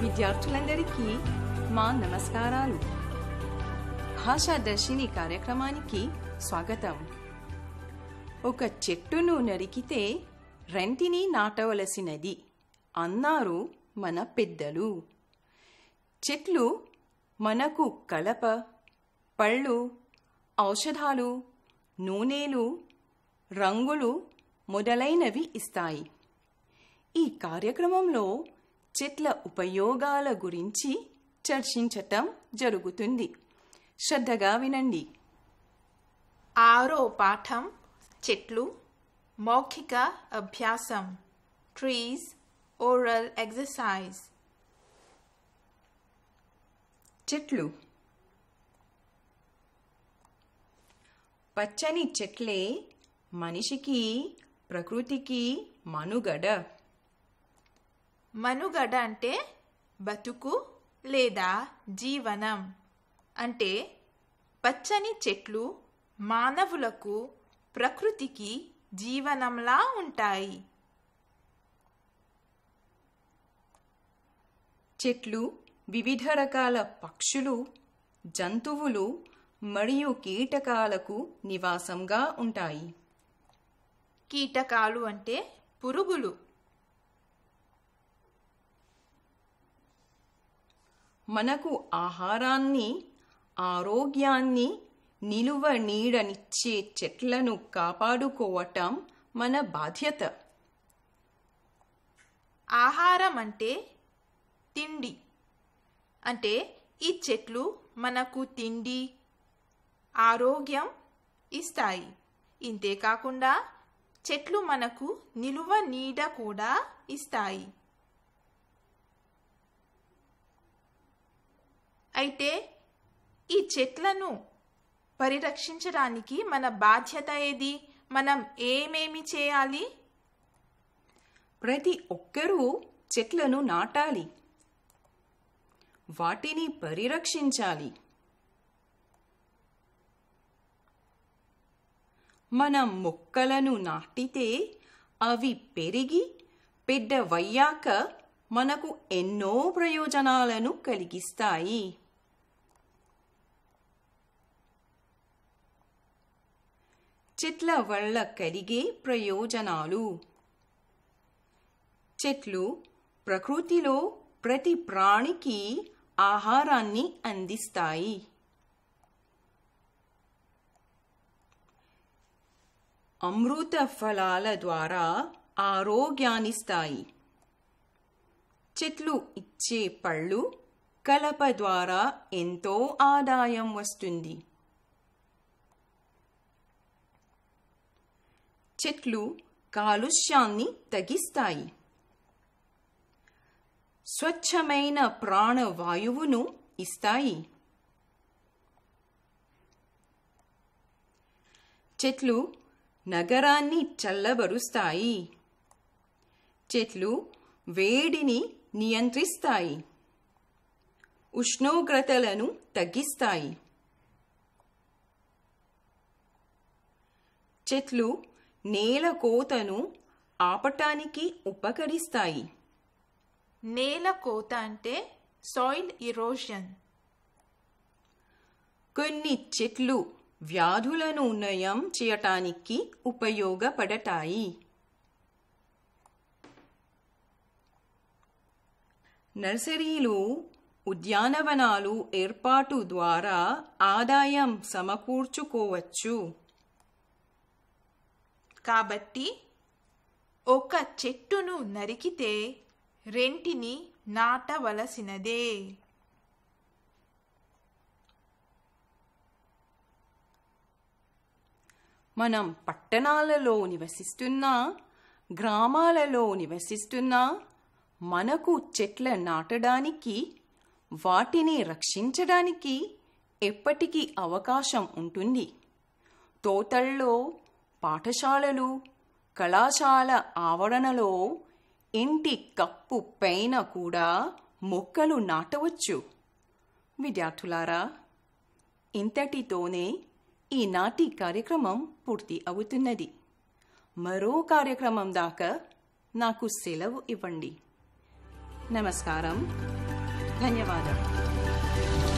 విద్యార్థులందరికీ మా నమస్కారాలు భాషాదర్శిని కార్యక్రమానికి స్వాగతం ఒక చెట్టును నరికితే రెంటిని నాటవలసినది అన్నారు మన పెద్దలు చెట్లు మనకు కలప పళ్ళు ఔషధాలు నూనెలు రంగులు మొదలైనవి ఇస్తాయి ఈ కార్యక్రమంలో చెట్ల ఉపయోగాల గురించి చర్చించటం జరుగుతుంది శ్రద్ధగా వినండి ఆరో పాఠం చెట్లు మౌఖిక అభ్యాసం ట్రీస్ ఓరల్ ఎక్సర్సైజ్ చెట్లు పచ్చని చెట్లే మనిషికి ప్రకృతికి మనుగడ మనుగడ అంటే బతుకు లేదా జీవనం అంటే పచ్చని చెట్లు మానవులకు ప్రకృతికి జీవనంలా ఉంటాయి చెట్లు వివిధ రకాల పక్షులు జంతువులు మరియు కీటకాలకు నివాసంగా ఉంటాయి కీటకాలు అంటే పురుగులు మనకు ఆహారాన్ని ఆరోగ్యాన్ని నిలువ నీడనిచ్చే చెట్లను కాపాడుకోవటం మన బాధ్యత ఆహారం అంటే తిండి అంటే ఈ చెట్లు మనకు తిండి ఆరోగ్యం ఇస్తాయి ఇంతేకాకుండా చెట్లు మనకు నిలువ నీడ కూడా ఇస్తాయి అయితే ఈ చెట్లను పరిరక్షించడానికి మన బాధ్యత ఏది మనం ఏమేమి చేయాలి ప్రతి ఒక్కరూ చెట్లను నాటాలి వాటిని పరిరక్షించాలి మనం మొక్కలను నాటితే అవి పెరిగి పెద్దవయ్యాక మనకు ఎన్నో ప్రయోజనాలను కలిగిస్తాయి చెట్ల వల్ల కలిగే ప్రయోజనాలు చెట్లు ప్రకృతిలో ప్రతి ప్రాణికి ఆహారాన్ని అందిస్తాయి అమృత ఫలాల ద్వారా ఆరోగ్యాన్నిస్తాయి చెట్లు ఇచ్చే పళ్ళు కలప ద్వారా ఎంతో ఆదాయం వస్తుంది చెట్లు కాలుష్యాన్ని తగ్గిస్తాయి స్వచ్ఛమైన ప్రాణవాయువును ఇస్తాయి చెట్లు నగరాన్ని చల్లబరుస్తాయి చెట్లు వేడిని నియంత్రిస్తాయి ఉష్ణోగ్రతలను తగ్గిస్తాయి చెట్లు నేల కోతను ఆపటానికి ఉపకరిస్తాయి నేల కోత అంటే సాయిల్ ఇరోషన్ కొన్ని చెట్లు వ్యాధులను నయం చేయటానికి ఉపయోగపడతాయి నర్సరీలు ఉద్యానవనాలు ఏర్పాటు ద్వారా ఆదాయం సమకూర్చుకోవచ్చు కాబట్టి ఒక చెట్టును నరికితే రెంటిని నాటవలసినదే మనం పట్టణాలలో నివసిస్తున్నా గ్రామాలలో నివసిస్తున్నా మనకు చెట్ల నాటడానికి వాటిని రక్షించడానికి ఎప్పటికీ అవకాశం ఉంటుంది తోటల్లో పాఠశాలలు కళాశాల ఆవరణలో ఇంటి కప్పు పైన కూడా మొక్కలు నాటవచ్చు విద్యార్థులారా ఇంతటితోనే ఈనాటి కార్యక్రమం పూర్తి అవుతున్నది మరో కార్యక్రమం దాకా నాకు సెలవు ఇవ్వండి నమస్కారం ధన్యవాదాలు